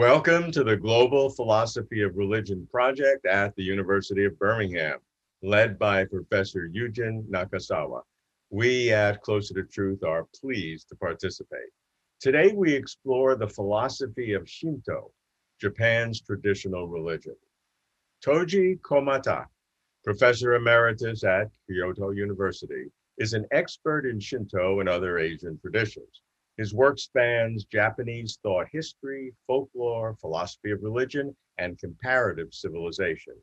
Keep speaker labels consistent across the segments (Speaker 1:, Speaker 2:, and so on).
Speaker 1: Welcome to the Global Philosophy of Religion project at the University of Birmingham, led by Professor Eugen Nakasawa. We at Closer to Truth are pleased to participate. Today, we explore the philosophy of Shinto, Japan's traditional religion. Toji Komata, professor emeritus at Kyoto University, is an expert in Shinto and other Asian traditions. His work spans Japanese thought history, folklore, philosophy of religion, and comparative civilization.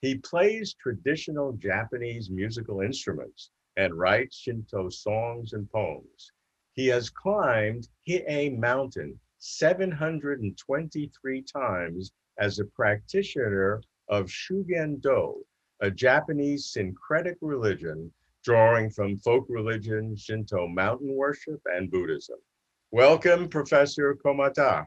Speaker 1: He plays traditional Japanese musical instruments and writes Shinto songs and poems. He has climbed Hiei Mountain 723 times as a practitioner of Shugendo, a Japanese syncretic religion drawing from folk religion, Shinto mountain worship, and Buddhism. Welcome, Professor Komata.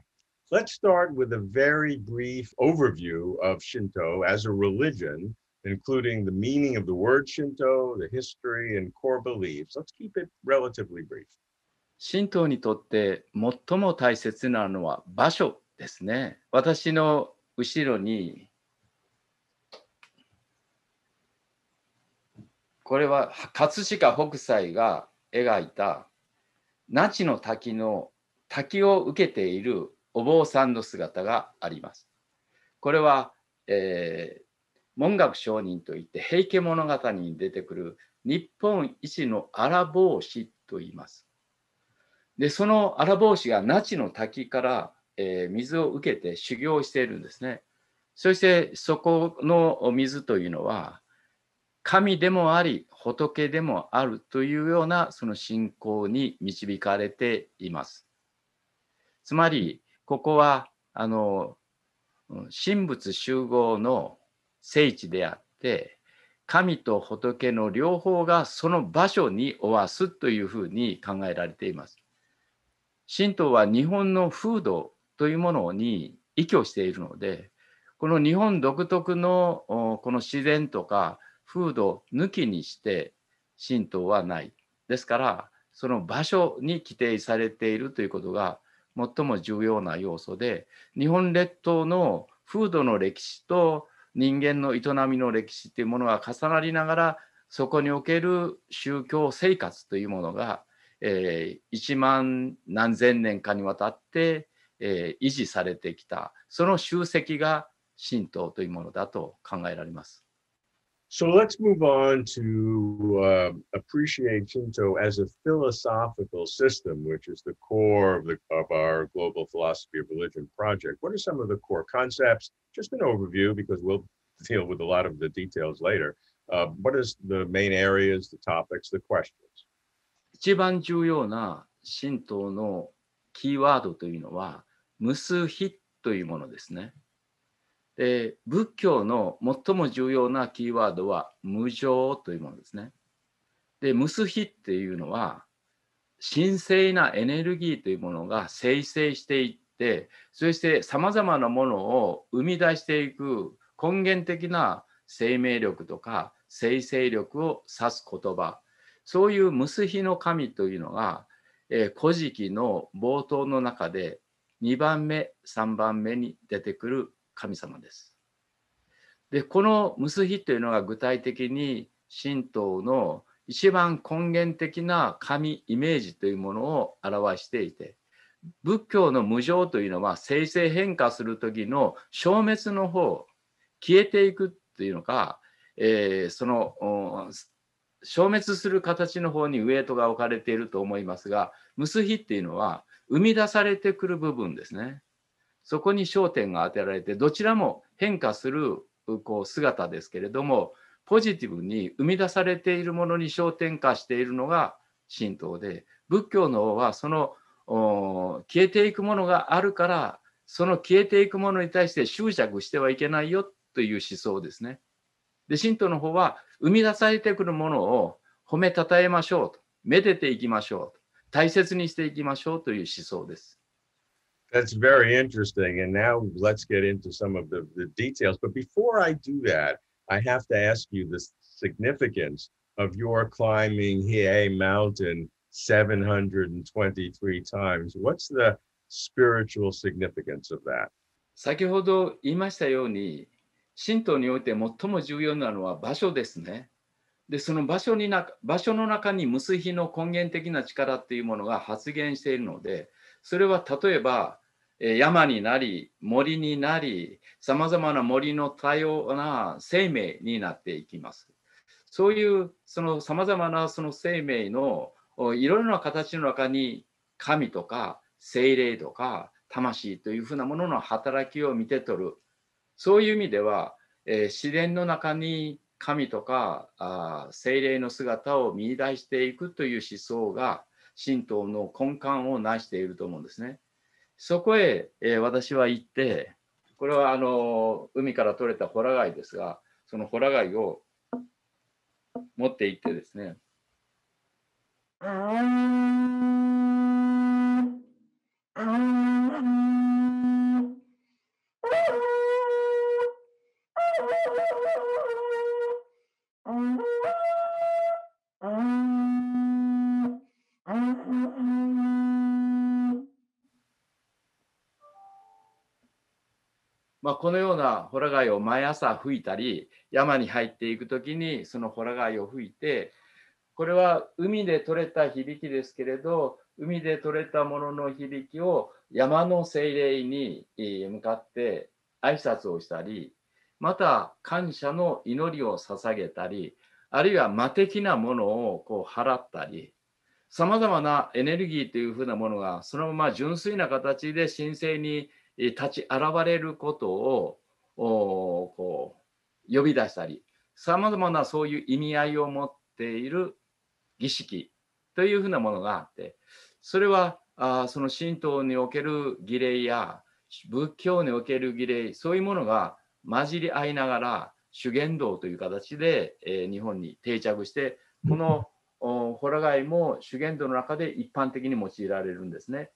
Speaker 1: Let's start with a very brief overview of Shinto as a religion, including the meaning of the word Shinto, the history, and core beliefs. Let's keep it relatively brief.
Speaker 2: 神道にとって最も大切なのは場所ですね。私の後ろにこれは葛飾北斎が描いた那智の滝の滝を受けているお坊さんの姿があります。これは、えー、文学商人といって平家物語に出てくる日本一の荒帽子と言います。でその荒帽子が那智の滝から、えー、水を受けて修行しているんですね。そしてそこの水というのは神でもあり仏でもあるというようなその信仰に導かれています。つまりここはあの神仏集合の聖地であって神と仏の両方がその場所におわすというふうに考えられています。神道は日本の風土というものに依拠しているのでこの日本独特のこの自然とか風土抜きにして神道はない。ですからその場所に規定されているということが最も重要な要素で日本列島の風土の歴史と人間の営みの歴史というものが重なりながらそこにおける宗教生活というものが、えー、1万何千年かにわたって、えー、維持されてきたその集積が神道というものだと考えられます。
Speaker 1: So let's move on to uh, appreciate Shinto as a philosophical system, which is the core of, the, of our global philosophy of religion project. What are some of the core concepts? Just an overview, because we'll deal with a lot of the details later. Uh, what is the main areas, the topics, the questions? 一番重要
Speaker 2: な神道のキーワードというのは無数非というものですね。で仏教の最も重要なキーワードは無常というものですね。で、無数比っていうのは神聖なエネルギーというものが生成していってそしてさまざまなものを生み出していく根源的な生命力とか生成力を指す言葉そういう無数比の神というのが「えー、古事記」の冒頭の中で2番目3番目に出てくる神様です。でこのムスヒというのが具体的に神道の一番根源的な神イメージというものを表していて仏教の無常というのは生成変化する時の消滅の方消えていくというのか、えー、その消滅する形の方にウエイトが置かれていると思いますがムスヒっていうのは生み出されてくる部分ですね。そこに焦点が当てられてどちらも変化するこう姿ですけれどもポジティブに生み出されているものに焦点化しているのが神道で仏教の方はその消えていくものがあるからその消えていくものに対して執着してはいけないよという思想ですね。で神道の方は生み出されてくるものを褒めたたえましょうとめでていきましょうと
Speaker 1: 大切にしていきましょうという思想です。That's very interesting. And now let's get into some of the, the details. But before I do that, I have to ask you the significance of your climbing Hiei Mountain 723 times. What's the spiritual significance of that?
Speaker 2: 先ほど言いましたように、神道において最も重要なのは場所ですね。で、その場所にな場所の中に無数比の根源的な力っていうものが発現しているので、それは例えば山になり、森になり、さまざまな森の多様な生命になっていきます。そういうそのさまざまなその生命のいろいろな形の中に神とか精霊とか魂というふうなものの働きを見て取る。そういう意味では、えー、自然の中に神とかあ精霊の姿を見出していくという思想が神道の根幹を成していると思うんですね。そこへ、えー、私は行って、これはあの海から取れたホラ貝ですが、そのホラ貝を持って行ってですね、まあ、このようなホラ貝を毎朝吹いたり山に入っていく時にそのホラ貝を吹いてこれは海で取れた響きですけれど海で取れたものの響きを山の精霊に向かって挨拶をしたりまた感謝の祈りを捧げたりあるいは魔的なものをこう払ったりさまざまなエネルギーというふうなものがそのまま純粋な形で神聖に立ち現れることをこう呼び出したりさまざまなそういう意味合いを持っている儀式というふうなものがあってそれはあその神道における儀礼や仏教における儀礼そういうものが混じり合いながら修験道という形で、えー、日本に定着してこのホラ貝も修験道の中で一般的に用いられるんですね。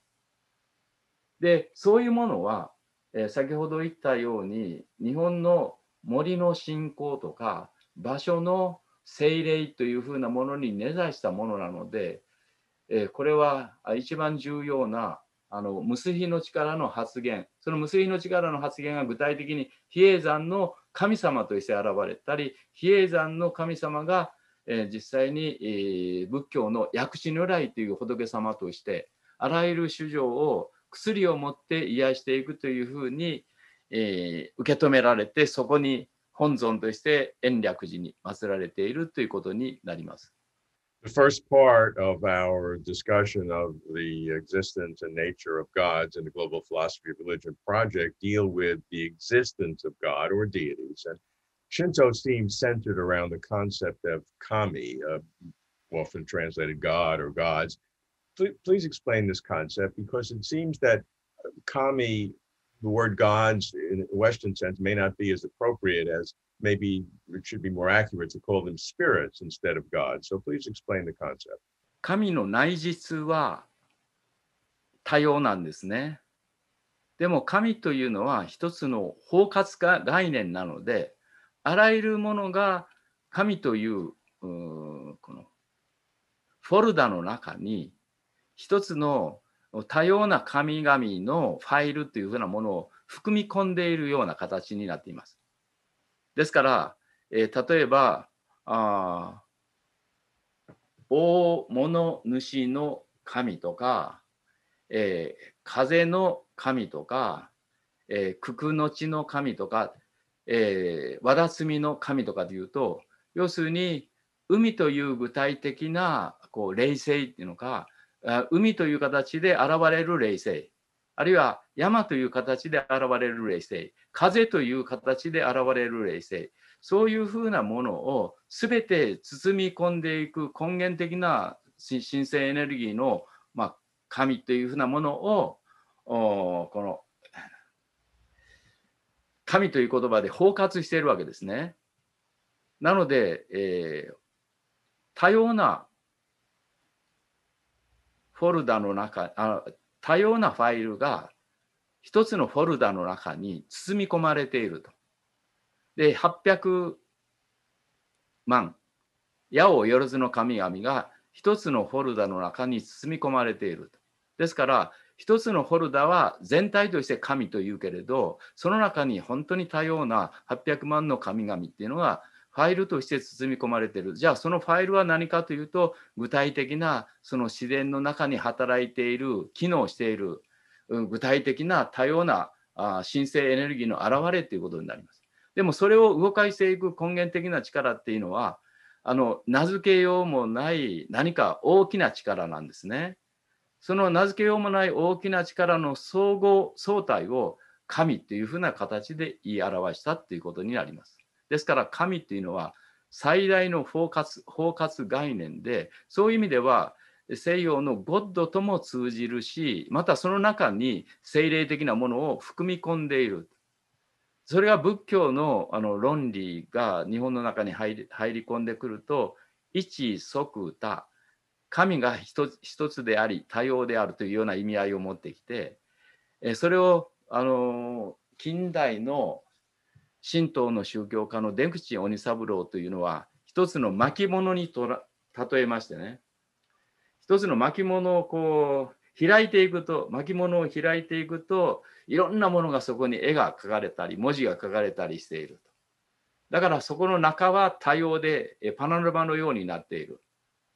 Speaker 2: で、そういうものは、えー、先ほど言ったように、日本の森の信仰とか、場所の精霊というふうなものに根ざしたものなので、えー、これは一番重要なあの結びの力の発言その結びの力の発言が具体的に比叡山の神様として現れたり比叡山の神様が、えー、実際に、えー、仏教の薬師如来という仏様としてあらゆる衆生を薬を持って癒していくというふうに、えー、受け止められてそこに本尊として延暦寺に祀ら
Speaker 1: れているということになります。The first part of our discussion of the existence and nature of gods in the Global Philosophy of Religion project deal with the existence of God or deities. And Shinto t h e m e centered around the concept of kami, uh, often translated God or gods, pl- please explain this concept because it seems that kami, the word gods in a Western sense, may not be as appropriate as maybe it should be more accurate to call them spirits instead of gods. So please explain the concept.
Speaker 2: 神の内実は多様なんですね。でも神というのは一つの包括化概念なので、あらゆるものが神というこのフォルダの中に一つの多様な神々のファイルというふうなものを含み込んでいるような形になっています。ですから、えー、例えばあ大物主の神とか、えー、風の神とか、えー、九九の地の神とか、えー、和田摘の神とかでいうと要するに海という具体的なこう霊性っていうのか海という形で現れる霊性あるいは山という形で現れる霊性風という形で現れる霊性そういうふうなものを全て包み込んでいく根源的な神聖エネルギーの、まあ、神というふうなものをこの神という言葉で包括しているわけですね。なので、えー、多様なフォルダの中あ多様なファイルが一つのフォルダの中に包み込まれていると。で800万矢をよろずの神々が一つのフォルダの中に包み込まれていると。ですから一つのフォルダは全体として神というけれどその中に本当に多様な800万の神々っていうのがファイルとして包み込まれている。じゃあそのファイルは何かというと、具体的なその自然の中に働いている、機能している、具体的な多様な新生エネルギーの表れということになります。でもそれを動かしていく根源的な力っていうのは、あの名付けようもない何か大きな力なんですね。その名付けようもない大きな力の総合、総体を神というふうな形で言い表したということになります。ですから神っていうのは最大の包括包括概念でそういう意味では西洋のゴッドとも通じるしまたその中に精霊的なものを含み込んでいるそれが仏教のあの論理が日本の中に入り入り込んでくると一即多神が一つ一つであり多様であるというような意味合いを持ってきてそれをあの近代の神道の宗教家の出口鬼三郎というのは一つの巻物にとら例えましてね一つの巻物をこう開いていくと巻物を開いていくといろんなものがそこに絵が描かれたり文字が書かれたりしているとだからそこの中は多様でパノラマのようになっている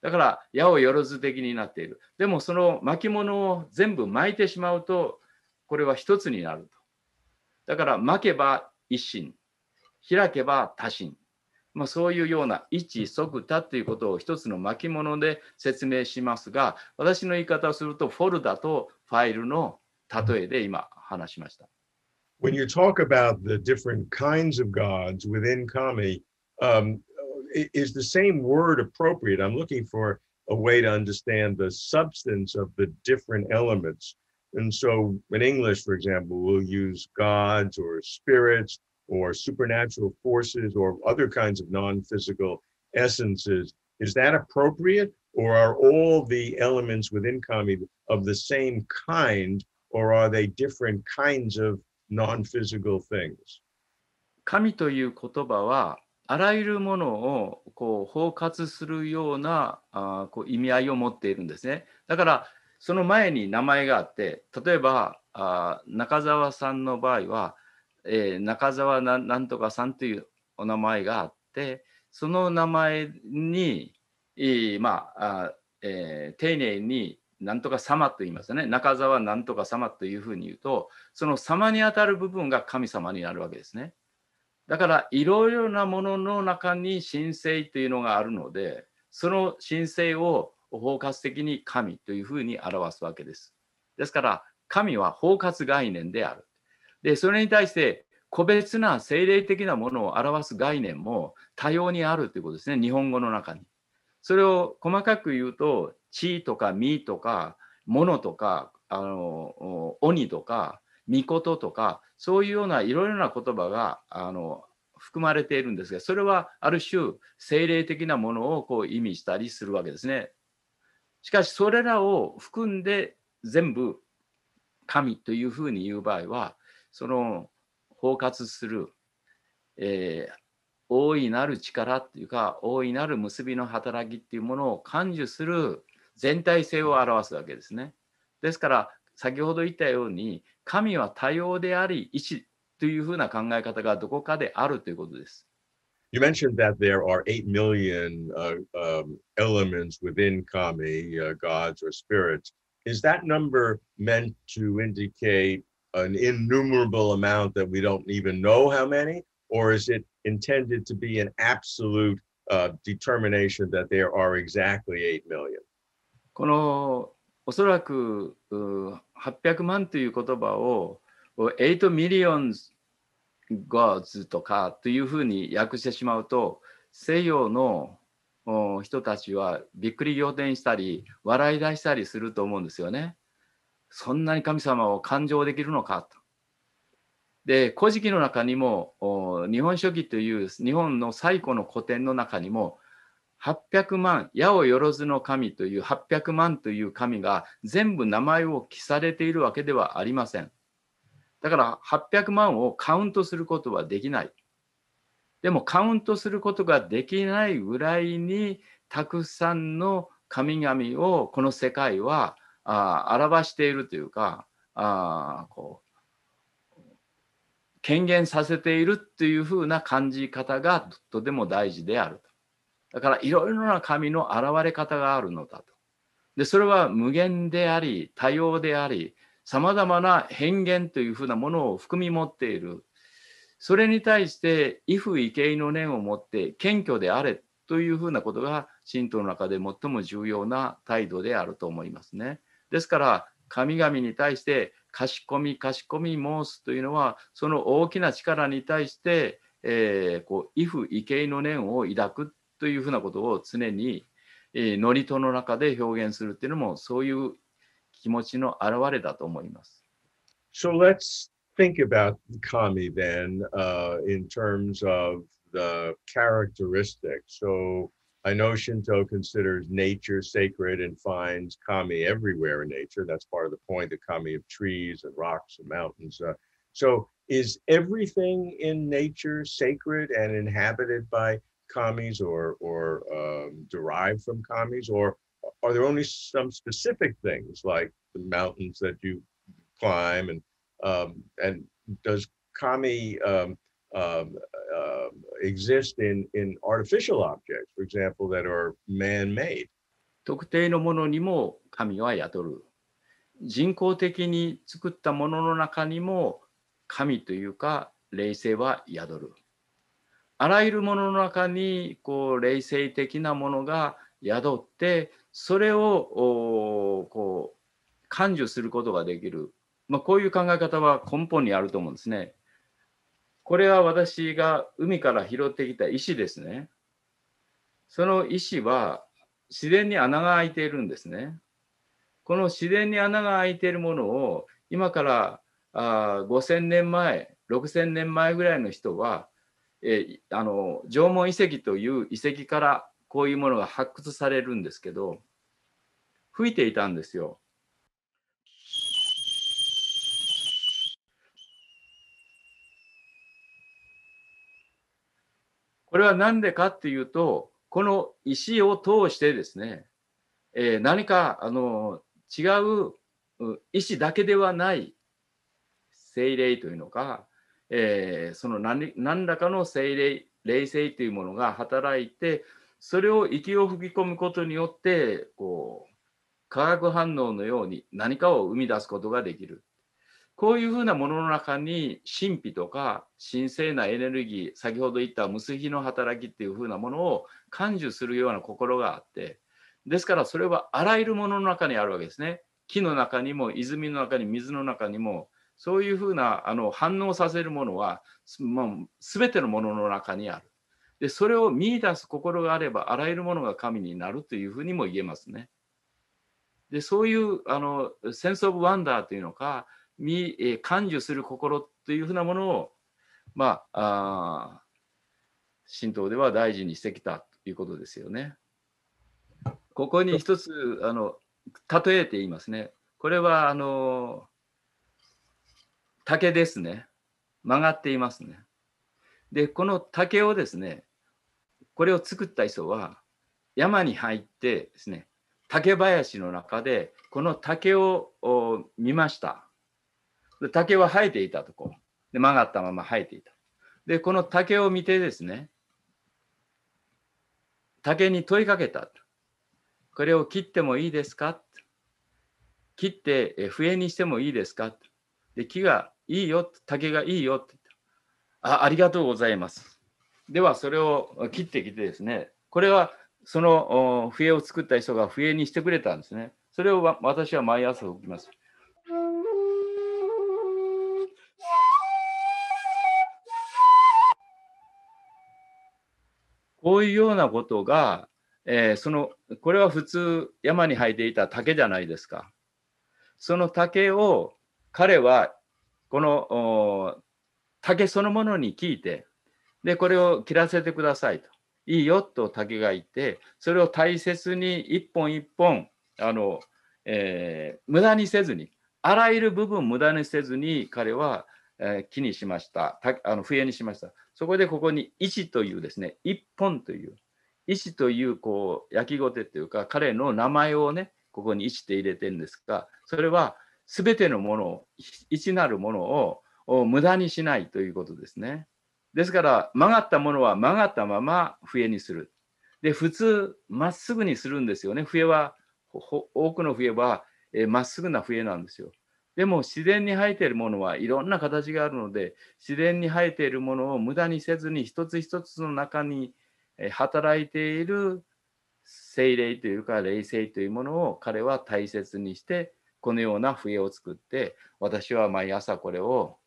Speaker 2: だから矢をよろず的になっているでもその巻物を全部巻いてしまうとこれは一つになるとだから巻けば一心、開けば多心、まあ、そういうような一即他ということを一つの巻物で説明しますが、私の言い方をすると、フォルダとファイルの例えで今話しました。
Speaker 1: When you talk about the different kinds of gods within Kami, um, is the same word appropriate? I'm looking for a way to understand the substance of the different elements. And so in English, for example, we'll use gods or spirits or supernatural forces or other kinds of non physical essences. Is that appropriate? Or are all the elements within Kami of the same kind, or are they different kinds of non physical things? 神という言葉はあらゆるものを
Speaker 2: こう包括するようなあこう意味合いを持っているんですね。だからその前に名前があって例えばあ中澤さんの場合は、えー、中澤なんとかさんというお名前があってその名前に、いいまああ、えー、丁寧になんとか様と言いますね中澤なんとか様というふうに言うとその様にあたる部分が神様になるわけですね。だからいろいろなものの中に神聖というのがあるのでその神聖を包括的に神というふうに表すわけです。ですから、神は包括概念である。で、それに対して、個別な精霊的なものを表す概念も多様にあるということですね、日本語の中に。それを細かく言うと、地とか身とか、物とか、あの鬼とか、御事とか、そういうようないろいろな言葉があの含まれているんですが、それはある種、精霊的なものをこう意味したりするわけですね。しかしそれらを含んで全部神というふうに言う場合はその包括する、えー、大いなる力っていうか大いなる結びの働きっていうものを感受する全体性を表すわけですね。ですから先ほど言ったように神は多様であり一というふうな考え方がどこかであるということです。
Speaker 1: You mentioned that there are 8 million uh, um, elements within kami, uh, gods or spirits. Is that number meant to indicate an innumerable amount that we don't even know how many? Or is it intended to be an absolute uh, determination that there are exactly 8 million? このおそらく800万という言葉を8 millions
Speaker 2: gods とかというふうに訳してしまうと西洋の人たちはびっくり仰天したり笑い出したりすると思うんですよね。そんなに神様を感情できるのかと。で「古事記」の中にも「日本書紀」という日本の最古の古典の中にも800万八百ずの神という800万という神が全部名前を記されているわけではありません。だから800万をカウントすることはできない。でもカウントすることができないぐらいにたくさんの神々をこの世界はあ表しているというかあこう権限させているというふうな感じ方がとても大事であるだからいろいろな神の現れ方があるのだと。でそれは無限であり多様でありさまざまな変幻というふうなものを含み持っている。それに対して、威風畏敬の念を持って謙虚であれというふうなことが、神道の中で最も重要な態度であると思いますね。ですから、神々に対して、かしこみ、かしこみ申すというのは、その大きな力に対して、えー、こう、威風畏敬の念を抱くというふうなことを常に、えー、祝詞の中で表現するっていうのも、そういう気持ちの
Speaker 1: 表れだと思います。So let's think about kami then、uh, in terms of the characteristics. So I know Shinto considers nature sacred and finds kami everywhere in nature. That's part of the point, the kami of trees and rocks and mountains. Uh, so is everything in nature sacred and inhabited by kami's or, or um, derived from kami's Or are there only some specific things like the mountains that you climb and um, and does kami um, um, uh, exist in in artificial objects, for example, that are man-made? 特定のものにも神は宿る。
Speaker 2: 人工的に作ったものの中にも神というか霊性は宿る。あらゆるものの中にこう霊性的なものが宿ってそれをこう感受することができる、まあ、こういう考え方は根本にあると思うんですね。これは私が海から拾ってきた石ですね。その石は自然に穴が開いているんですね。この自然に穴が開いているものを今からあ5,000年前6,000年前ぐらいの人は、えー、あの縄文遺跡という遺跡からこういうものが発掘されるんですけど吹いていたんですよ。これは何でかっていうとこの石を通してですね、えー、何かあの違う石だけではない精霊というのか、えー、その何何らかの精霊霊性というものが働いてそれを息を吹き込むことによってこう化学反応のように何かを生み出すことができるこういうふうなものの中に神秘とか神聖なエネルギー先ほど言った無数比の働きっていうふうなものを感受するような心があってですからそれはあらゆるものの中にあるわけですね木の中にも泉の中に水の中にもそういうふうなあの反応させるものはもう全てのものの中にある。でそれを見いだす心があればあらゆるものが神になるというふうにも言えますね。でそういうあのセンス・オブ・ワンダーというのか見、えー、感受する心というふうなものを、まあ、あ神道では大事にしてきたということですよね。ここに一つあの例えて言いますね。これはあの竹ですね。曲がっていますね。でこの竹をですねこれを作った磯は山に入ってですね竹林の中でこの竹を見ました竹は生えていたとこで曲がったまま生えていたでこの竹を見てですね竹に問いかけたこれを切ってもいいですか切って笛にしてもいいですかで木がいいよ竹がいいよってあありがとうございますではそれを切ってきてですねこれはその笛を作った人が笛にしてくれたんですねそれを私は毎朝吹きます。こういうようなことが、えー、そのこれは普通山に生えていた竹じゃないですか。その竹を彼はこの竹そのものに聞いてで、これを切らせてくださいと。いいよと竹がいて、それを大切に一本一本、あの、えー、無駄にせずに、あらゆる部分無駄にせずに彼は、えー、木にしました。たあの笛にしました。そこでここに石というですね、一本という、石というこう焼きごてというか、彼の名前をね、ここに石って入れてるんですが、それは全てのものを、一なるものを無駄にしないということですね。ですから曲がったものは曲がったまま笛にする。で普通まっすぐにするんですよね。笛は多くの笛はまっすぐな笛なんですよ。でも自然に生えているものはいろんな形があるので自然に生えているものを無駄にせずに一つ一つの中に働いている精霊というか霊性というものを彼は大切にしてこのような笛を作って私は毎朝これを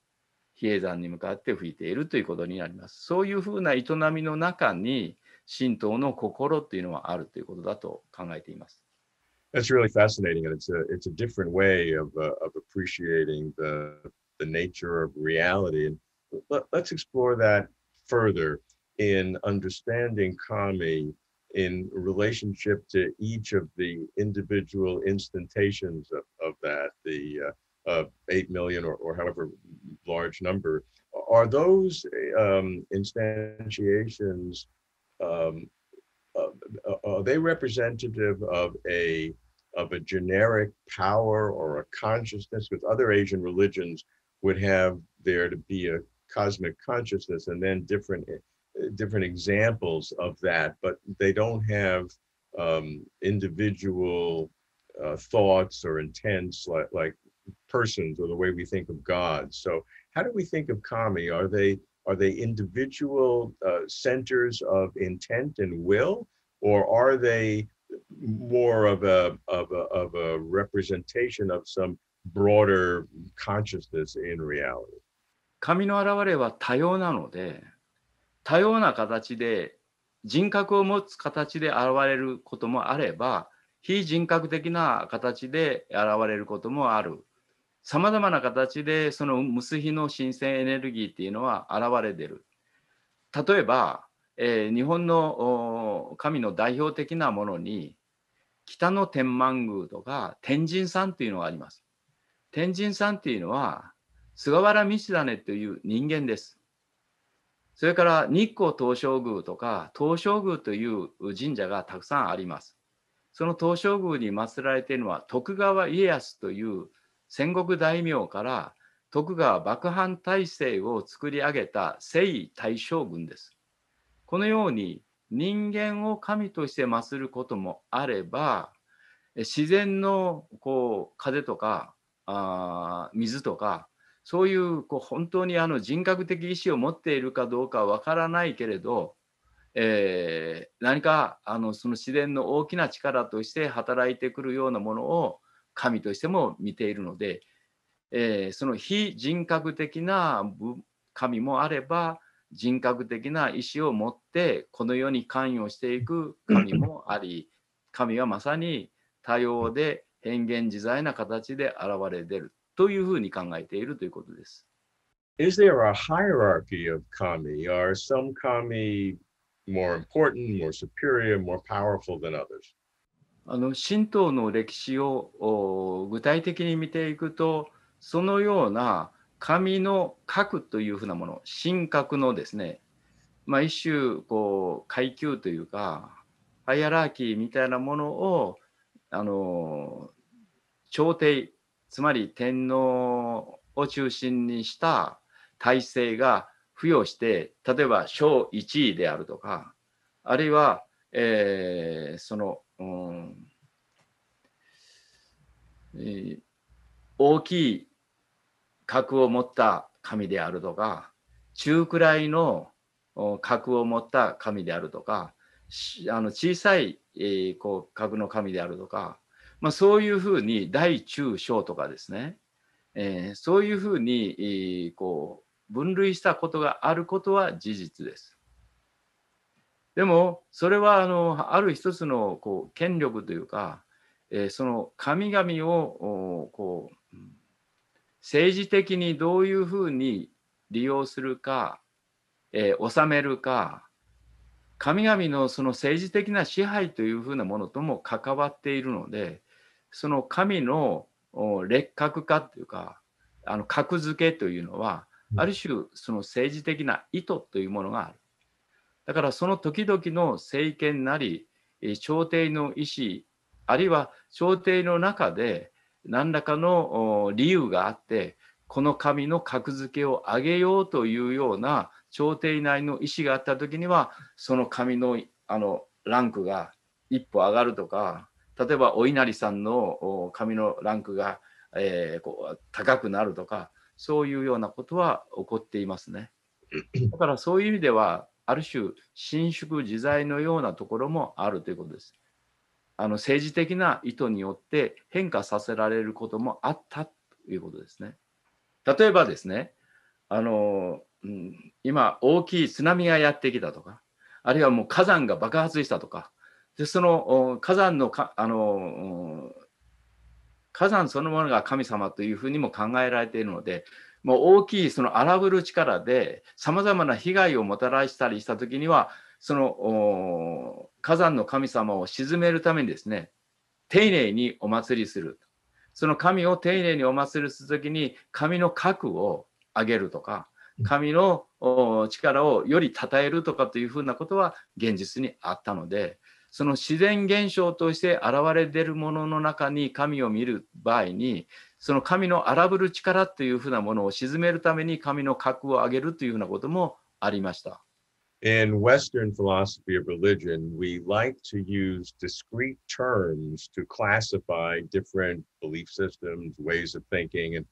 Speaker 2: 比叡山に向かって吹いているということになります。そういうふうな営みの中に神道の心っていうのはあるということだと考えています。
Speaker 1: That's really fascinating, and it's a, it's a different way of,、uh, of appreciating the, the nature of reality. let, let's explore that further in understanding Kami in relationship to each of the individual instantations of, of that, the uh, uh, 8 million or, or however large number, are those um, instantiations, um, uh, are they representative of a, of a generic power or a consciousness? Because other Asian religions would have there to be a cosmic consciousness and then different, eh, different examples of that, but they don't have um, individual uh, thoughts or intents like, like persons or the way we think of God. So how do we think of kami? Are they are they individual uh, centers of intent and will, or are they more of a, of a of a representation of some broader consciousness in reality?
Speaker 2: 神の現れは多様なので多様な形で人格を持つ形で現れることもあれば非人格的な形で現れることもあるさまざまな形でその無数比の新鮮エネルギーっていうのは現れてる。例えば、えー、日本の神の代表的なものに北の天満宮とか天神さんというのがあります。天神さんっていうのは菅原道真という人間です。それから日光東照宮とか東照宮という神社がたくさんあります。その東照宮に祀られているのは徳川家康という戦国大名から徳川幕藩体制を作り上げた征夷大将軍です。このように人間を神として祀ることもあれば自然のこう風とかあ水とかそういうこう本当にあの人格的意志を持っているかどうかわからないけれど、えー、何かあのその自然の大きな力として働いてくるようなものを神としても見ているので、えー、その非人格的な神もあれば人格的な意思を持ってこの世に関与していく神もあり神はまさに多様で変幻自在な形で現れ出るというふうに考えているということです。
Speaker 1: Is there a hierarchy of kami? Are some kami more important, more superior, more powerful than others? あの神道の歴史を具体
Speaker 2: 的に見ていくとそのような神の核というふうなもの神格のですね、まあ、一種こう階級というかハイアラーキーみたいなものをあの朝廷つまり天皇を中心にした体制が付与して例えば小1位であるとかあるいは、えー、その大きい核を持った神であるとか中くらいの核を持った神であるとかあの小さい、えー、こう核の神であるとか、まあ、そういうふうに大中小とかですね、えー、そういうふうに、えー、こう分類したことがあることは事実です。でもそれはあのある一つのこう権力というか、えー、その神々をこう政治的にどういうふうに利用するか、えー、治めるか神々のその政治的な支配というふうなものとも関わっているのでその神の劣格化というかあの格付けというのはある種その政治的な意図というものがある。だからその時々の政権なり、朝廷の意思、あるいは朝廷の中で何らかの理由があって、この紙の格付けを上げようというような朝廷内の意思があった時には、その紙のあのランクが一歩上がるとか、例えばお稲荷さんの紙のランクが、えー、こう高くなるとか、そういうようなことは起こっていますね。だからそういう意味ではある種伸縮自在のようなところもあるということです。あの政治的な意図によって変化させられることもあったということですね。例えばですね、あの、うん、今大きい津波がやってきたとか、あるいはもう火山が爆発したとか、でその火山のかあの火山そのものが神様というふうにも考えられているので大きいその荒ぶる力でさまざまな被害をもたらしたりした時にはその火山の神様を鎮めるためにですね丁寧にお祭りするその神を丁寧にお祭りする時に神の核を上げるとか神の力をより称えるとかというふうなことは現実にあったのでその自然現象として現れ出るものの中に神を見る場合にその神の荒ぶる力というふうなものを鎮めるために神の格を上げるというふうなこと
Speaker 1: もありました。In Western philosophy of religion, we like to use discrete terms to classify different belief systems, ways of thinking, and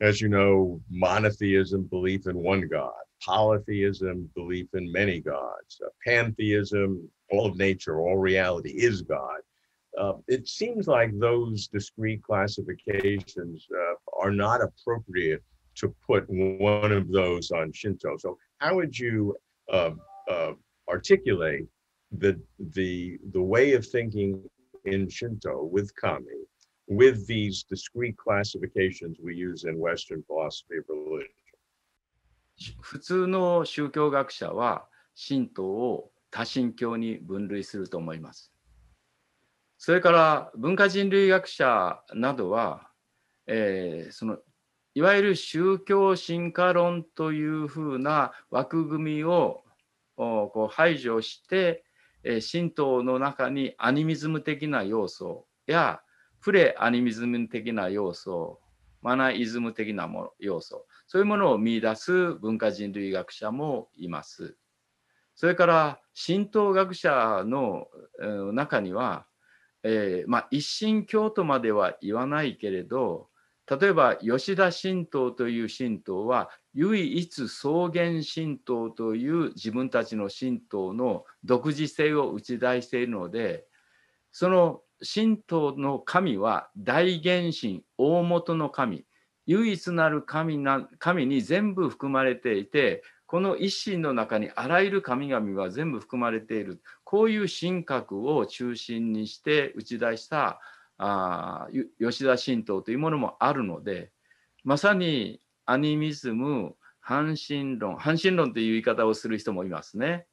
Speaker 1: as you know, monotheism, belief in one God, polytheism, belief in many gods, pantheism, all of nature, all reality is God. Uh, it seems like those discrete classifications uh, are not appropriate to put one of those on Shinto. So how would you uh, articulate the the the way of thinking in Shinto with kami, with these discrete classifications we use in Western philosophy of religion?
Speaker 2: 普通の宗教学者は神道を多神教に分類すると思います。それから文化人類学者などは、えー、そのいわゆる宗教進化論というふうな枠組みをこう排除して、えー、神道の中にアニミズム的な要素やプレアニミズム的な要素マナイズム的なもの要素そういうものを見いだす文化人類学者もいます。それから神道学者の中にはえー、まあ、一神教徒までは言わないけれど例えば吉田神道という神道は唯一草原神道という自分たちの神道の独自性を打ち出しているのでその神道の神は大原神大元の神唯一なる神な神に全部含まれていてこの一心の中にあらゆる神々は全部含まれているこういう神格を中心にして打ち出したあ吉田神道というものもあるのでまさにアニミズム半神論半身論という言い方をする人もいますね。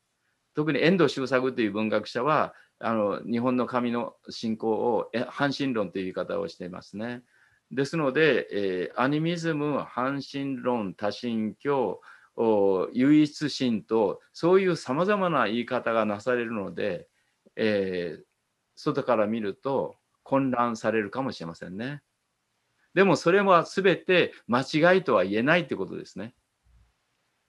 Speaker 2: 特に遠藤周作という文学者はあの日本の神の信仰を半神論という言い方をしていますね。ですので、えー、アニミズム半神論多神教唯一神とそういうさまざまな言い方がなされるので、えー、外から見ると混乱されるかもしれませんね。でもそれは全て間違いとは言えないってことですね。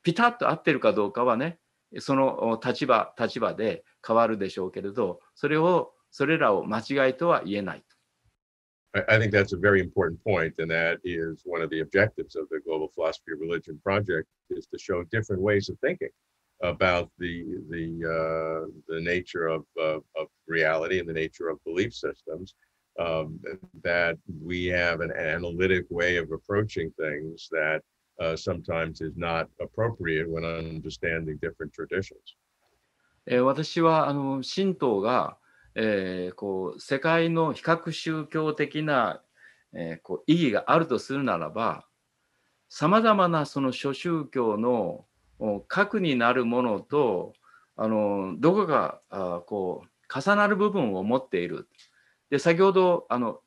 Speaker 2: ピタッと合ってるかどうかはねその立場立場で変わるでしょうけれどそ
Speaker 1: れをそれらを間違いとは言えないと。I, think that's a very important point, and that is one of the objectives of the Global Philosophy of Religion project is to show different ways of thinking about the the uh, the nature of, of, of reality and the nature of belief systems. Um, that we have an analytic way of approaching things that uh, sometimes is not appropriate when understanding different traditions. 私はあの神道が
Speaker 2: えー、こう世界の比較宗教的な、えー、こう意義があるとするならばさまざまなその諸宗教の核になるものとあのどこかあこう重なる部分を持っている。で先ほどあの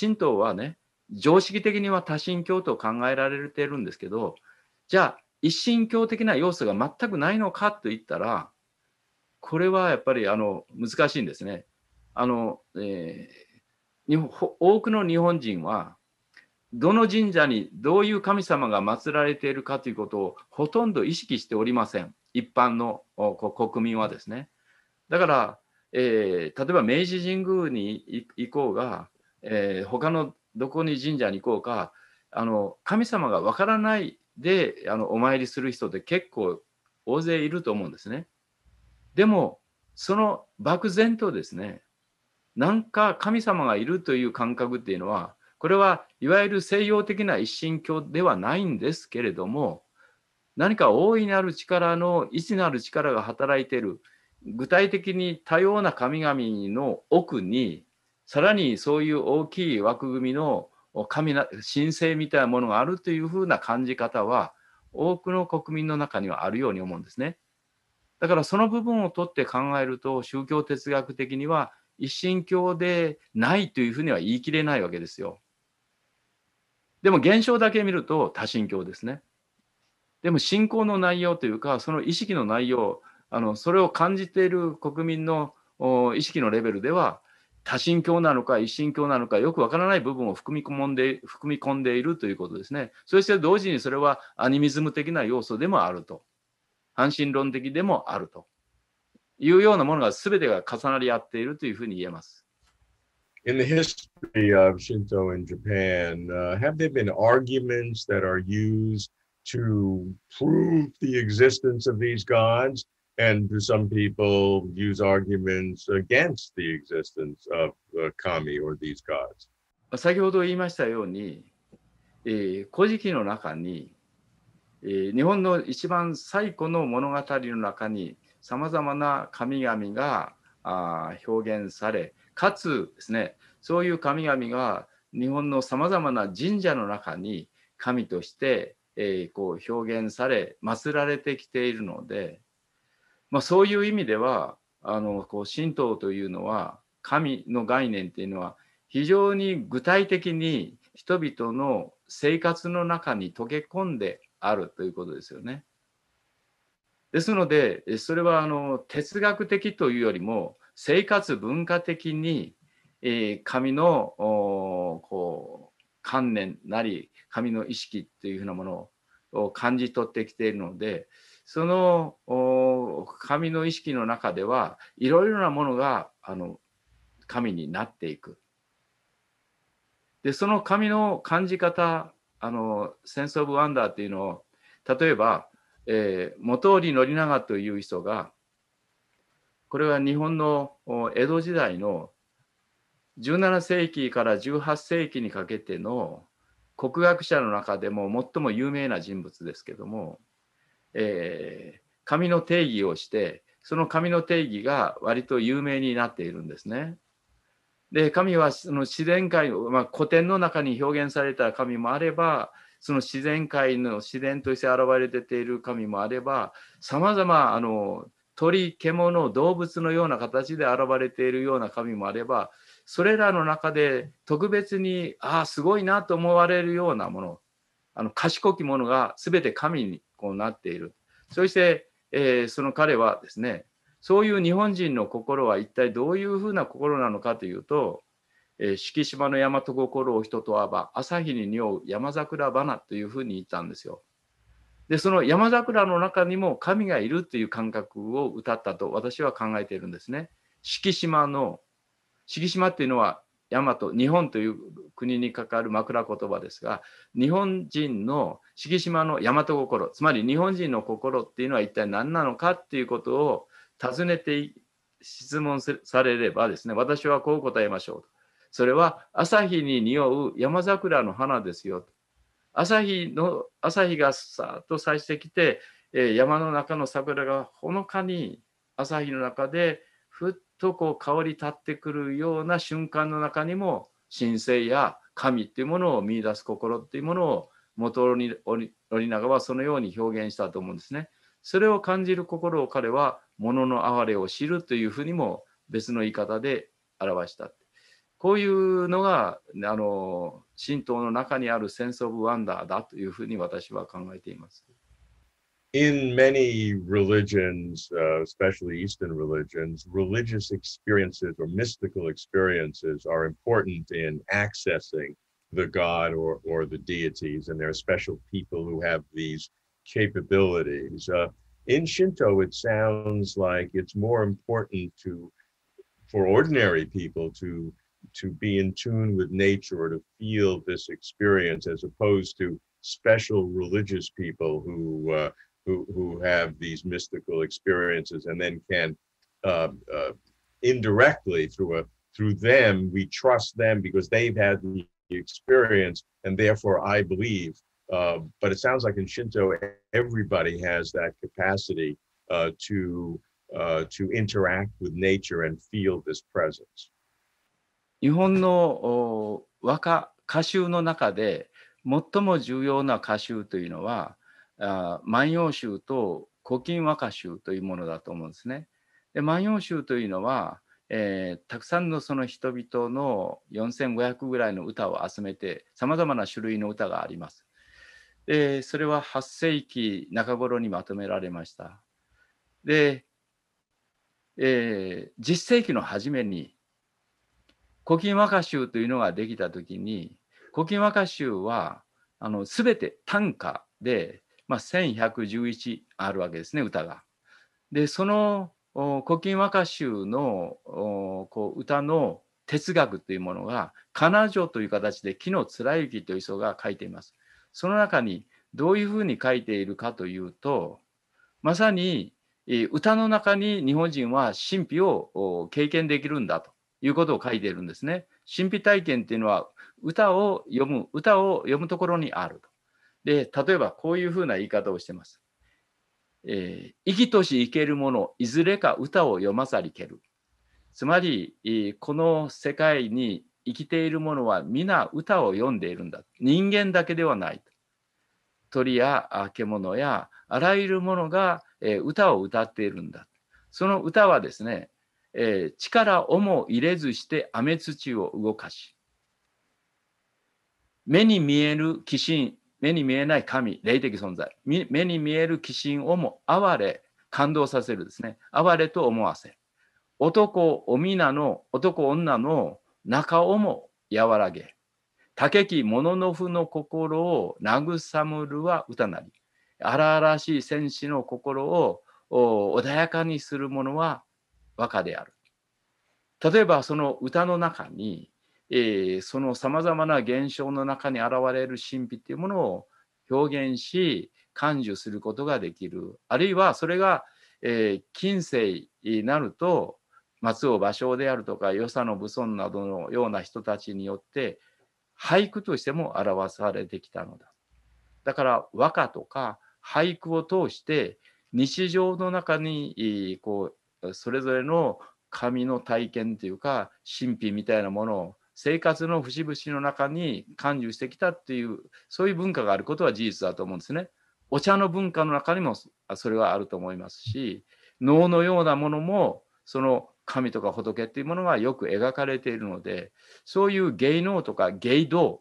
Speaker 2: 神道はね常識的には多神教と考えられているんですけどじゃあ一神教的な要素が全くないのかといったらこれはやっぱりあの難しいんですね。あのえー、日本多くの日本人はどの神社にどういう神様が祀られているかということをほとんど意識しておりません一般の国民はですねだから、えー、例えば明治神宮に行こうが、えー、他のどこに神社に行こうかあの神様がわからないであのお参りする人って結構大勢いると思うんですね。でも、その漠然とですね、なんか神様がいるという感覚っていうのは、これはいわゆる西洋的な一神教ではないんですけれども、何か大いなる力の一なる力が働いている、具体的に多様な神々の奥に、さらにそういう大きい枠組みの神な神聖みたいなものがあるというふうな感じ方は、多くの国民の中にはあるように思うんですね。だからその部分を取って考えると宗教哲学的には一神教でないというふうには言い切れないわけですよ。でも現象だけ見ると多神教ですね。でも信仰の内容というかその意識の内容あのそれを感じている国民の意識のレベルでは多神教なのか一神教なのかよくわからない部分を含み込んで含み込んでいるということですね。そして同時にそれはアニミズム的な要素でもあると。半神論的でもあるというようなものが全てが重なり合っているというふうに言えます。
Speaker 1: In the history of Shinto in Japan,、uh, have there been arguments that are used to prove the existence of these gods? And do some people use arguments against the existence of uh, Kami or these gods? 先ほど言いましたよう
Speaker 2: に、えー、古事記の中にえ日本の一番最古の物語の中にさまざまな神々があ表現されかつですねそういう神々が日本のさまざまな神社の中に神として、えこう表現され祀られてきているので、まあ、そういう意味ではあのこう神道というのは神の概念というのは非常に具体的に人々の生活の中に溶け込んであるということですよね。ですのでそれはあの哲学的というよりも生活文化的に、えー、神のこう観念なり神の意識というふうなものを感じ取ってきているのでその神の意識の中ではいろいろなものがあの神になっていく。でその神の感じ方あのセンス・オブ・ワンダーっていうのを例えば、えー、元織宣長という人がこれは日本の江戸時代の17世紀から18世紀にかけての国学者の中でも最も有名な人物ですけども、えー、紙の定義をしてその紙の定義が割と有名になっているんですね。で神はその自然界、まあ、古典の中に表現された神もあればその自然界の自然として現れている神もあればさまざま鳥獣動物のような形で現れているような神もあればそれらの中で特別にああすごいなと思われるようなものあの賢きものが全て神にこうなっているそして、えー、その彼はですねそういう日本人の心は一体どういうふうな心なのかというと、えー、敷島の大和心を人とあば朝日に匂う山桜花というふうに言ったんですよ。でその山桜の中にも神がいるという感覚を歌ったと私は考えているんですね。敷島の敷島っていうのは大和日本という国にかかる枕言葉ですが日本人の敷島の大和心つまり日本人の心っていうのは一体何なのかっていうことを尋ねて質問されればですね、私はこう答えましょう。それは朝日に匂う山桜の花ですよ。朝日の朝日がさっと咲いてきて、え山の中の桜がほのかに朝日の中でふっとこう香り立ってくるような瞬間の中にも神聖や神っていうものを見いだす心っていうものを元織織長はそのように表現したと思うんですね。それを感じる心を彼は物の哀れを知るというふうにも別の言い方で表した。こういうのがあの神道の中にあるセンス・オブ・ワンダーだというふうに私は考えています。
Speaker 1: In many religions,、uh, especially Eastern religions, religious experiences or mystical experiences are important in accessing the God or, or the deities, and there are special people who have these capabilities. Uh, in Shinto, it sounds like it's more important to for ordinary people to to be in tune with nature or to feel this experience as opposed to special religious people who uh, who who have these mystical experiences and then can uh, uh, indirectly through a through them we trust them because they've had the experience and therefore I believe Uh, but it sounds like in Shinto, everybody has that capacity uh, to uh, to interact with nature and feel this presence. 日本の和歌歌集の中
Speaker 2: で最も重要な歌集というのはあ万葉集と古今和歌集というものだと思うんですね。で万葉集というのは、えー、たくさんのその人々の4,500ぐらいの歌を集めてさまざまな種類の歌があります。でそれは8世紀中頃にまとめられました。で、えー、10世紀の初めに古今和歌集というのができた時に古今和歌集はあの全て短歌で、まあ、1111あるわけですね歌が。でその古今和歌集の歌の哲学というものが彼女という形で木野貫之という人が書いています。その中にどういうふうに書いているかというとまさに歌の中に日本人は神秘を経験できるんだということを書いているんですね。神秘体験っていうのは歌を読む歌を読むところにあると。で例えばこういうふうな言い方をしてます。えー、生きとし生けるものいずれか歌を読まさりける。つまり、この世界に生きているのは皆歌を読んでいるんだ。人間だけではない。鳥や獣やあらゆるものが、え歌を歌っているんだ。その歌はですね、え力をも入れずして雨土を動かし、目に見える鬼神、目に見えない神、霊的存在、目に見える鬼神をも哀れ、感動させるですね。哀れと思わせ男、お皆の、男、女の中をも和らげ、竹木もののふの心を慰むるは歌なり、荒々しい戦士の心を穏やかにするものは和歌である。例えばその歌の中に、えー、そのさまざまな現象の中に現れる神秘っていうものを表現し感受することができるあるいはそれが、えー、近世になると松尾芭蕉であるとか与謝野武尊などのような人たちによって俳句としても表されてきたのだ。だから和歌とか俳句を通して日常の中にこうそれぞれの紙の体験というか神秘みたいなものを生活の節々の中に感受してきたっていうそういう文化があることは事実だと思うんですね。お茶の文化の中にもそれはあると思いますし能のようなものもその神とか仏っていうものがよく描かれているのでそういう芸能とか芸道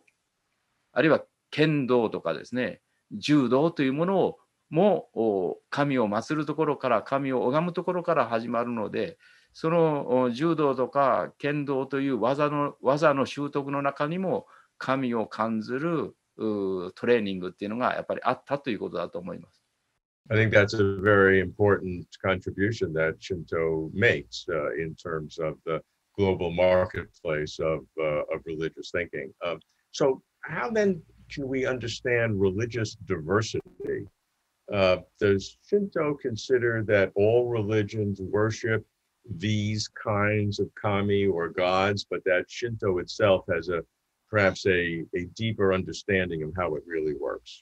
Speaker 2: あるいは剣道とかですね柔道というものをも神を祀るところから神を拝むところから始まるのでその柔道とか剣道という技の技の習得の中にも神を感ずるトレーニングっていうのがやっぱりあったということだと思います。I think
Speaker 1: that's a very important contribution that Shinto makes uh, in terms of the global marketplace of, uh, of religious thinking. Um, so, how then can we understand religious diversity? Uh, does Shinto consider that all religions worship these kinds of kami or gods, but that Shinto itself has a perhaps a, a deeper understanding of how it really works?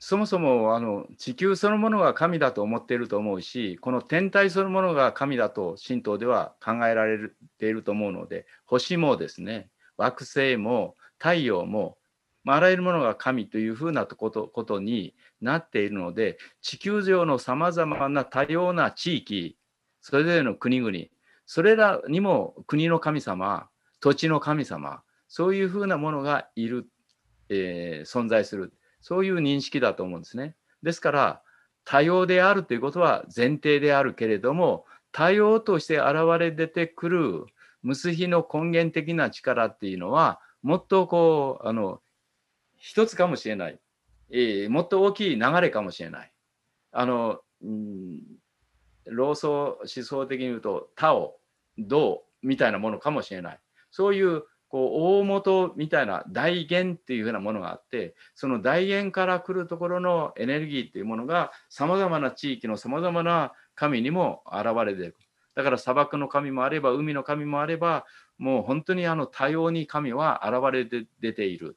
Speaker 1: そもそもあの地球そのものが神
Speaker 2: だと思っていると思うしこの天体そのものが神だと神道では考えられていると思うので星もですね惑星も太陽も、まあ、あらゆるものが神というふうなことことになっているので地球上のさまざまな多様な地域それぞれの国々それらにも国の神様土地の神様そういうふうなものがいる、えー、存在する。そういう認識だと思うんですね。ですから、多様であるということは前提であるけれども、多様として現れ出てくる無数比の根源的な力っていうのは、もっとこう、あの、一つかもしれない。えー、もっと大きい流れかもしれない。あの、うん、老僧思想的に言うと、他を、道みたいなものかもしれない。そういうこう大元みたいな大源っていうふうなものがあってその大源から来るところのエネルギーっていうものがさまざまな地域のさまざまな神にも現れているだから砂漠の神もあれば海の神もあればもう本当にあの多様に神は現れて出ている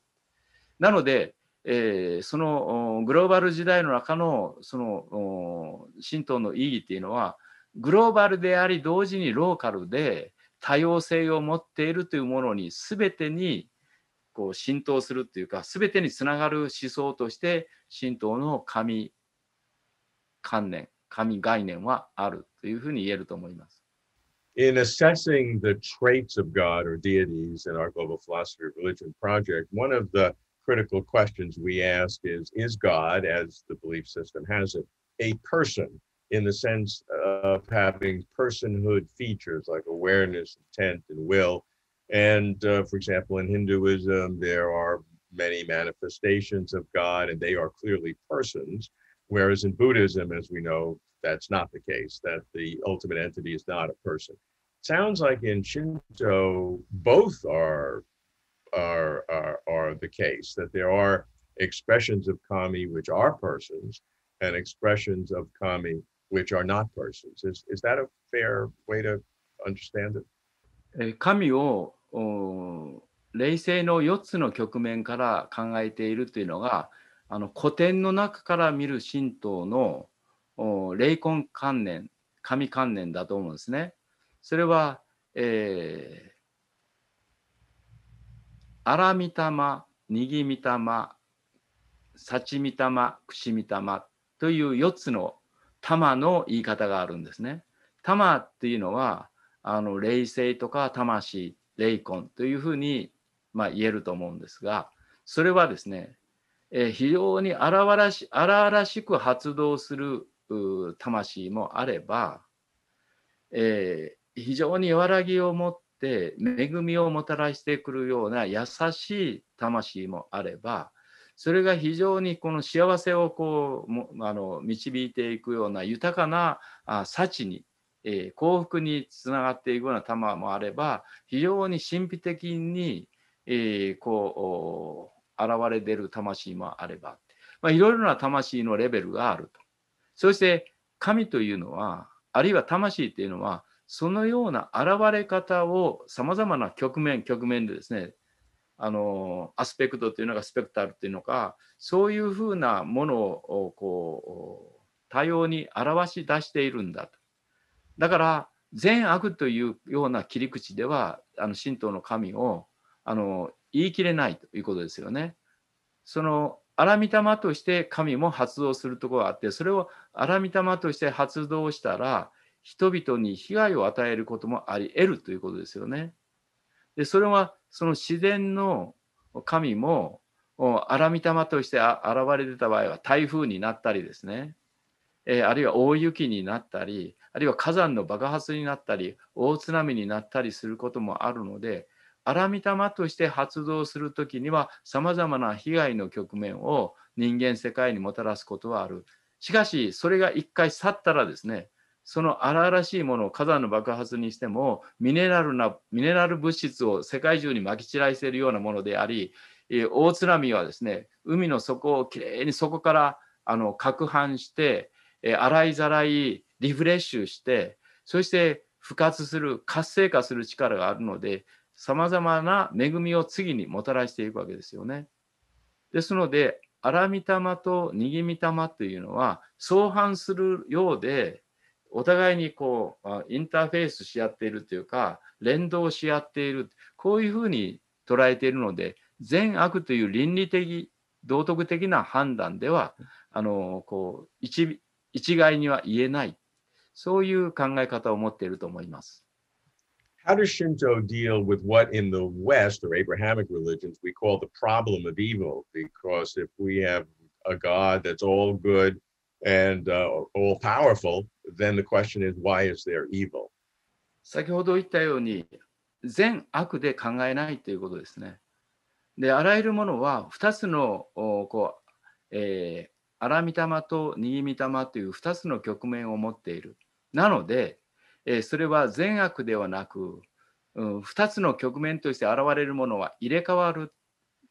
Speaker 2: なので、えー、そのグローバル時代の中のその神道の意義っていうのはグローバルであり同時にローカルで多様性を持っているというものに全てにこう浸透するというか全てにつながる思想として神道の神観念神概念はある
Speaker 1: というふうに言えると思います。In assessing the traits of God or deities in our Global Philosophy of Religion project, one of the critical questions we ask is Is God, as the belief system has it, a person in the sense of having personhood features like awareness, intent, and will. And uh, for example, in Hinduism, there are many manifestations of God, and they are clearly persons. Whereas in Buddhism, as we know, that's not the case, that the ultimate entity is not a person. Sounds like in Shinto, both are, are, are, are the case, that there are expressions of kami which are persons and expressions of kami which are not persons. Is, is that a fair way to understand it? 神を霊性の4つの局面から考
Speaker 2: えているというのがあの古典の中から見る神道の霊魂観念神観念だと思うんですね。それは、えー、タマ、サチミタマ、クシミタマという4つの玉の言い方があるんですね。玉っていうのはあの霊性とか魂霊魂というふうに、まあ、言えると思うんですがそれはですね、えー、非常に荒々し荒々しく発動する魂もあれば、えー、非常に和らぎを持って恵みをもたらしてくるような優しい魂もあればそれが非常にこの幸せをこうもあの導いていくような豊かなあ幸に、えー、幸福につながっていくような玉もあれば非常に神秘的に、えー、こう現れ出る魂もあれば、まいろいろな魂のレベルがあると。そして神というのはあるいは魂というのはそのような現れ方をさまざまな局面局面でですねあのアスペクトというのがスペクタルというのかそういうふうなものをこう多様に表し出しているんだと。だから善悪というような切り口ではあの神道の神をあの言い切れないということですよね。その荒御霊として神も発動するところがあってそれを荒御霊として発動したら人々に被害を与えることもあり得るということですよね。でそれはその自然の神も荒御霊として現れてた場合は台風になったりですね、えー、あるいは大雪になったりあるいは火山の爆発になったり大津波になったりすることもあるので荒御霊として発動する時にはさまざまな被害の局面を人間世界にもたらすことはあるしかしそれが一回去ったらですねその荒々しいものを火山の爆発にしてもミネラルなミネラル物質を世界中にまき散らしているようなものであり、え大津波はですね海の底をきれいにそこからあの攪拌して、え洗いざらいリフレッシュしてそして復活する活性化する力があるのでさまざまな恵みを次にもたらしていくわけですよね。ですので荒御玉と握み玉というのは相反するようでお互いにこうインターフェースし合っているというか連動し合っているこういうふうに捉えているので善悪という倫理的道徳的な判断ではあのこう一一概に
Speaker 1: は言えないそういう考え方を持っていると思います。How does Shinto deal with what in the West or Abrahamic religions we call the problem of evil? Because if we have a God that's all good and uh, all powerful, then the question is, why is there evil? 先ほど言ったように、
Speaker 2: 善悪で考えないということですね。で、あらゆるものは2つのこう、えー、荒御玉と右み玉という2つの局面を持っている。なので、えー、それは善悪ではなく、うん、2つの局面として現れるものは入れ替わる、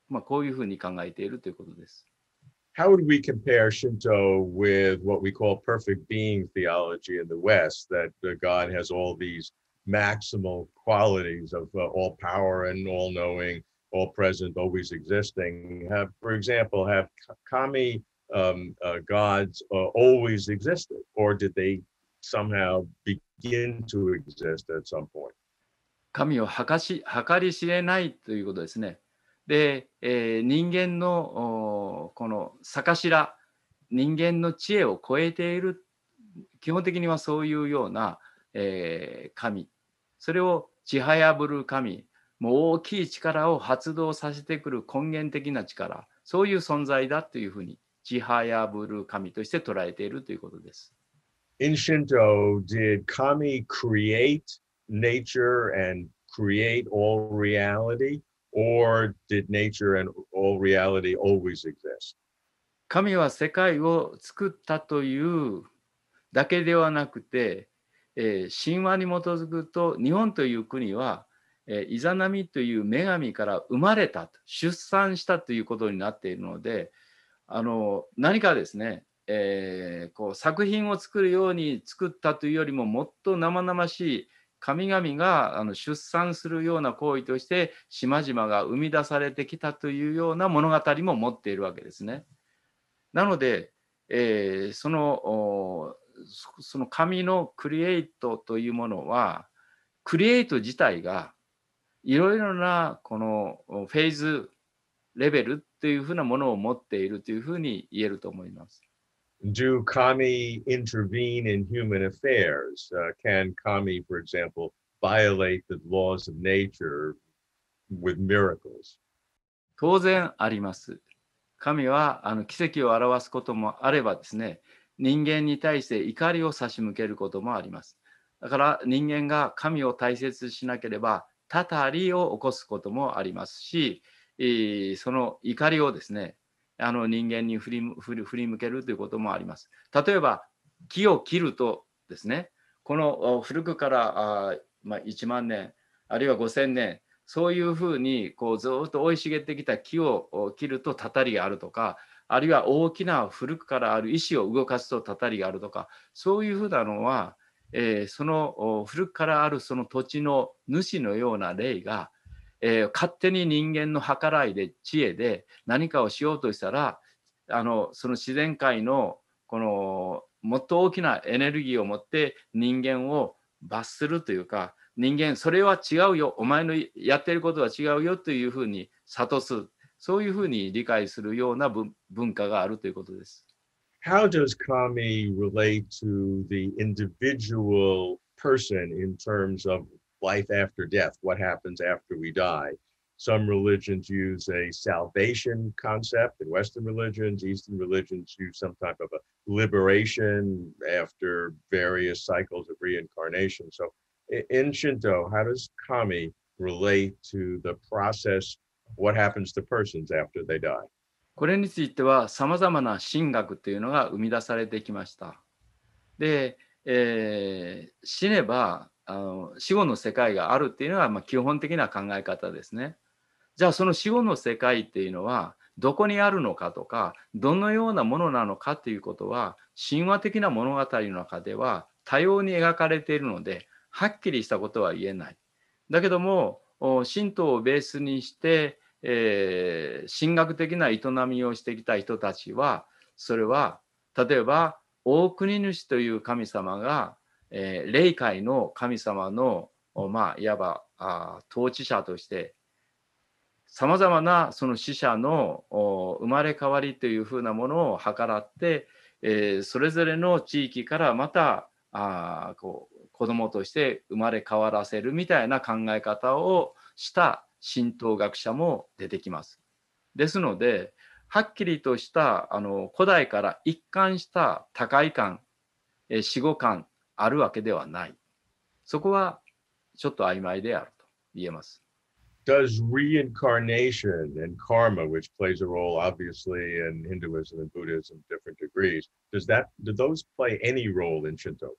Speaker 2: まあ、こういうふうに考えているということです。
Speaker 1: how would we compare Shinto with what we call perfect being theology in the West, that uh, God has all these maximal qualities of uh, all power and all knowing, all present, always existing? Have, for example, have kami um, uh, gods uh, always existed, or did they somehow begin to exist at some point?
Speaker 2: 神を計り知れないということですね。で、えー、人間のこの逆頭人間の知恵を超えている基本的にはそういうような、えー、神それをちはやぶる神もう大きい力を発動させてくる根源的な力そういう存在だというふうにちはやぶる神として捉えているということです。
Speaker 1: In Shinto, did Kami create nature and create all reality? or did nature and all reality always exist? 神は世界を作ったという
Speaker 2: だけではなくて、えー、神話に基づくと日本という国は、えー、イザナミという女神から生まれたと出産したということになっているのであの何かですね、えー、こう作品を作るように作ったというよりももっと生々しい神々があの出産するような行為として島々が生み出されてきたというような物語も持っているわけですね。なので、えー、そのその神のクリエイトというものはクリエイト自体がいろいろなこのフェーズレベルというふうな
Speaker 1: ものを持っているというふうに言えると思います。do kami intervene in human affairs? Uh, can kami, for example, violate the laws of nature with miracles? 当然あります。
Speaker 2: 神はあの奇跡を表すこともあればですね、人間に対して怒りを差し向けることもあります。だから人間が神を大切しなければ、たたりを起こすこともありますし、その怒りをですね、あの人間に振り振り向けるということもあります。例えば木を切るとですねこの古くからあ、まあ、1万年あるいは5,000年そういうふうにこうずっと生い茂ってきた木を切るとたたりがあるとかあるいは大きな古くからある石を動かすとたたりがあるとかそういうふうなのは、えー、その古くからあるその土地の主のような霊がえー、勝手に人間の計らいで知恵で何かをしようとしたらあのその自然界のこのもっと大きなエネルギーを持って人間を罰するというか人間それは違うよお前のやってることは違うよというふうに諭すそういうふうに理解するような文化があるということです。
Speaker 1: How does kami relate to the individual person in terms of life after death, what happens after we die. Some religions use a salvation concept in Western religions. Eastern religions use some type of a liberation after various cycles of reincarnation. So, in Shinto, how does kami relate to the process? What happens to persons after they die?
Speaker 2: これについてはさまざまな神学というのが生み出されてきました。で、えー、死ねばあの死後の世界があるっていうのが、ま基本的な考え方ですね。じゃあその死後の世界っていうのはどこにあるのかとかどのようなものなのかっていうことは神話的な物語の中では多様に描かれているのではっきりしたことは言えない。だけども神道をベースにして、えー、神学的な営みをしてきた人たちはそれは例えば大国主という神様がえー、霊界の神様の、まあ、いわばあ統治者としてさまざまなその死者の生まれ変わりというふうなものを計らって、えー、それぞれの地域からまたあこう子供として生まれ変わらせるみたいな考え方をした神道学者も出てきます。ですのではっきりとしたあの古代から一貫した他界観
Speaker 1: 死後観あるわけではない。そこはちょっと曖昧であると言えます。Does reincarnation and karma, which plays a role obviously in Hinduism and Buddhism, different degrees, does that do those play any role in Shinto?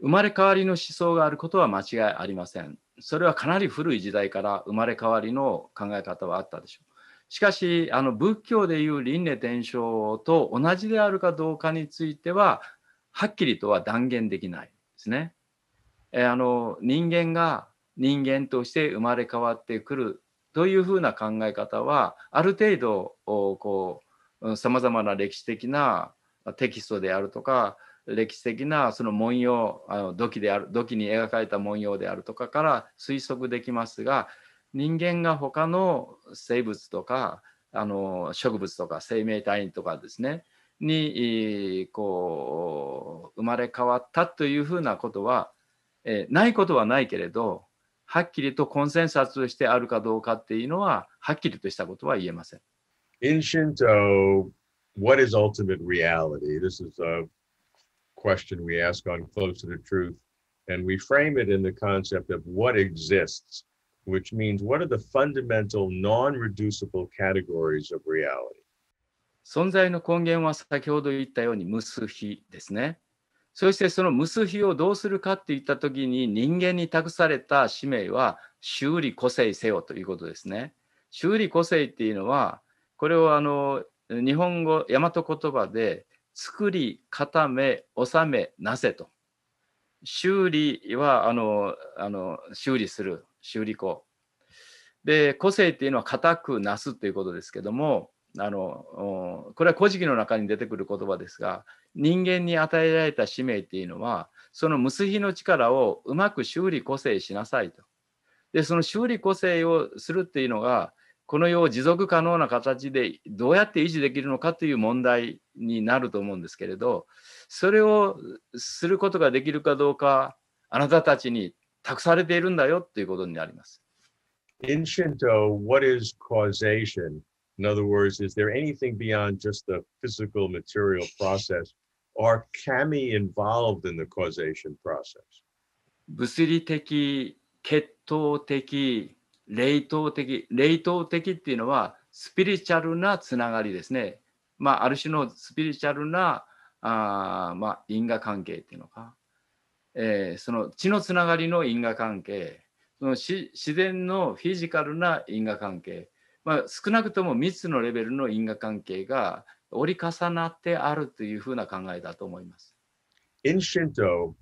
Speaker 2: 生まれ変わりの思想があることは間違いありません。それはかなり古い時代から生まれ変わりの考え方はあったでしょう。しかし、あの仏教でいう輪廻転生と同じであるかどうかについては、はっきりとは断言できない。ですね。えー、あの人間が人間として生まれ変わってくるというふうな考え方はある程度こうさまざまな歴史的なテキストであるとか歴史的なその文様あの土器である土器に描かれた文様であるとかから推測できますが人間が他の生物とかあの植物とか生命体とかですねにこう生まれ変わったというふうなことは、えないことはないけれどはっきりとコンセンサスとしてあるかどうかっていうのははっきりとしたことは言えません。
Speaker 1: In Shinto, what is ultimate reality? This is a question we ask on Close to the Truth, and we frame it in the concept of what exists, which means what are the fundamental non reducible categories of reality? 存在の根源は先ほど言ったように無数比ですね。そし
Speaker 2: てその無数比をどうするかっていった時に人間に託された使命は修理個性せよということですね。修理個性っていうのはこれをあの日本語大和言葉で作り固め納めなせと。修理はあのあの修理する修理子。で個性っていうのは固くなすということですけどもあのこれは「古事記」の中に出てくる言葉ですが人間に与えられた使命っていうのはその結びの力をうまく修理個性しなさいと。でその修理個性をするっていうのがこの世を持続可能な形でどうやって維持できるのかという問題になると思うんですけれどそれをすることができるかどうかあなたたちに託されているんだよということになります。
Speaker 1: In Shinto, what is causation? In other words, is there anything beyond just the physical material process, or can be involved in the causation process?
Speaker 2: 物理的、血統的、霊統的、霊統的っていうのはスピリチュアルなつながりですね。まあ、ある種のスピリチュアルなあ、まあ、因果関係っていうのか、えー、その血のつながりの因果関係、その自然のフィジカルな因果関係、まあ、少なくとも3つのレベルの因果関係が折り重なってあるというふうな考えだと思います。
Speaker 1: In Shinto,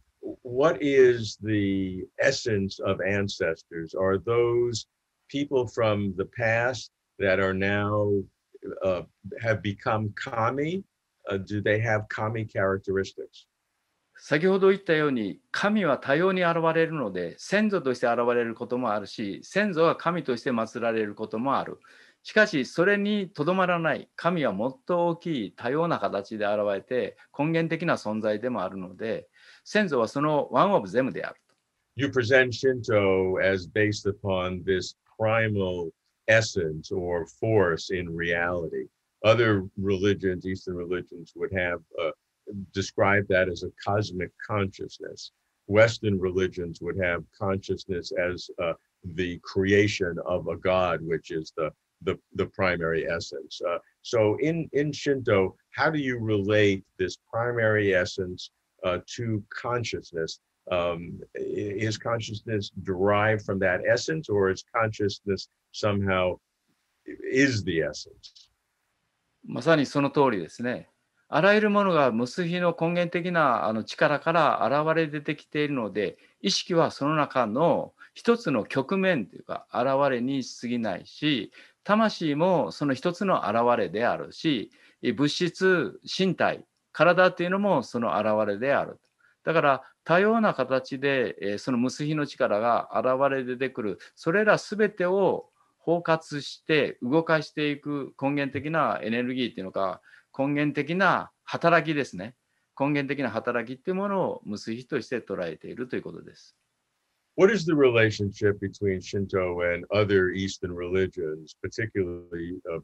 Speaker 1: what is the essence of ancestors? Are those people from the past that are now uh, have become kami? Uh, do they have kami characteristics? 先
Speaker 2: ほど言ったように神は多様に現れるので先祖として現れることもあるし先祖は神として祀られることもあるしかしそれにとどまらない神はもっと大きい多様な形で現れて根源的な存在でもあるので
Speaker 1: 先祖はそのワンオブゼムである You present Shinto as based upon this primal essence or force in reality. Other religions, Eastern religions, would have a describe that as a cosmic consciousness. Western religions would have consciousness as uh, the creation of a god, which is the the, the primary essence. Uh, so in in Shinto, how do you relate this primary essence uh, to consciousness? Um, is consciousness derived from that essence, or is consciousness somehow is the essence?
Speaker 2: まさにその通りですね。あらゆるものが無数比の根源的なあの力から現れ出てきているので意識はその中の一つの局面というか現れにしすぎないし魂もその一つの現れであるし物質身体体というのもその現れであるだから多様な形でその無数比の力が現れ出てくるそれら全てを包括して動かしていく根源的なエネルギーというのか、根源的な働きですね根源的な働きっていうものを無水比として捉えているということです。
Speaker 1: What is the relationship between Shinto and other Eastern religions, particularly uh,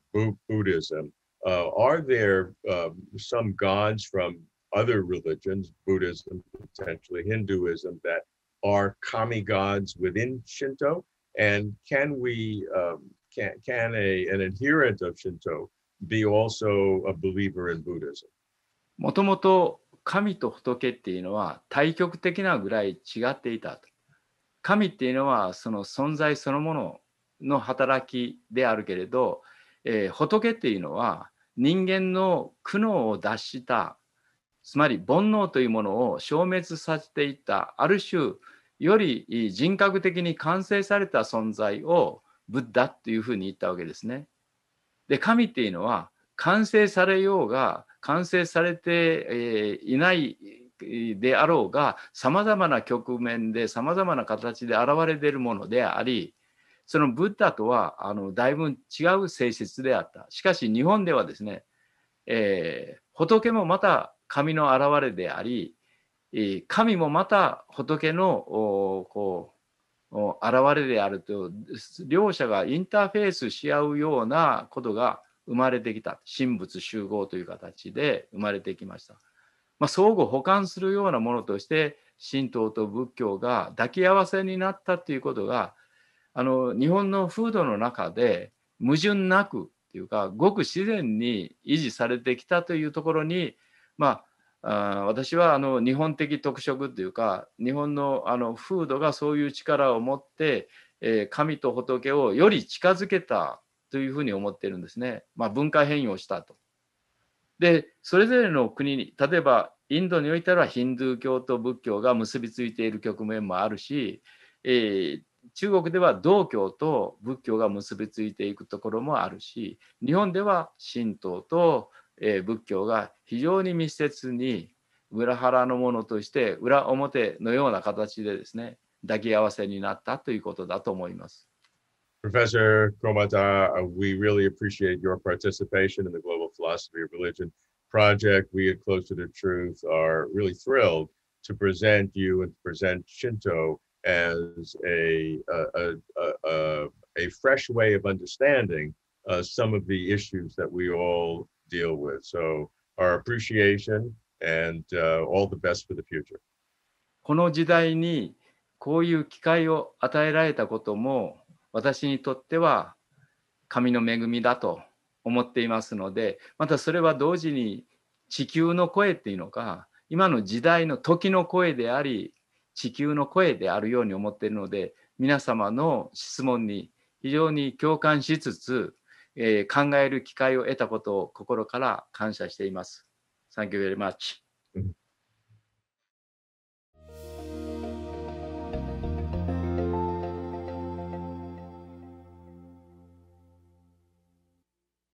Speaker 1: Buddhism? Uh, are there uh, some gods from other religions, Buddhism, potentially Hinduism, that are kami gods within Shinto? And can we, um, can, can a, an adherent of Shinto be also a believer in Buddhism? もともと神と仏っていうのは
Speaker 2: 対極的なぐらい違っていたと。神っていうのはその存在そのものの働きであるけれど、えー、仏っていうのは人間の苦悩を脱したつまり煩悩というものを消滅させていったある種より人格的に完成された存在をブッダというふうに言ったわけですね。で神っていうのは完成されようが完成されて、えいないであろうがさまざまな局面でさまざまな形で現れているものでありそのブッダとはあのだいぶ違う性質であったしかし日本ではですね、えー、仏もまた神の現れであり神もまた仏のこう現れであると両者がインターフェースし合うようなことが生まれてきた神仏集合という形で生まれてきました、まあ、相互補完するようなものとして神道と仏教が抱き合わせになったということがあの日本の風土の中で矛盾なくというかごく自然に維持されてきたというところにまああ私はあの日本的特色というか日本のあの風土がそういう力を持って、えー、神と仏をより近づけたというふうに思ってるんですね、まあ、文化変容したと。でそれぞれの国に例えばインドにおいてはヒンドゥー教と仏教が結びついている局面もあるし、えー、中国では道教と仏教が結びついていくところもあるし日本では神道とえ仏教が非常に密接に裏腹のものとして裏表のような形でですね抱き合わせになったということだと思います。
Speaker 1: Professor Komata, we really appreciate your participation in the Global Philosophy of Religion project. We at Closer to Truth are really thrilled to present you and present Shinto as a, a, a, a, a fresh way of understanding uh, some of the issues that we all deal with. So our appreciation and uh, all the best for the future. この時代にこういう機会を与えられたことも
Speaker 2: 私にとっては神の恵みだと思っていますのでまたそれは同時に地球の声っていうのか今の時代の時の声であり地球の声であるように思っているので皆様の質問に非常に共感しつつえー、考える機会を得たことを心から感謝しています。Thank you very much.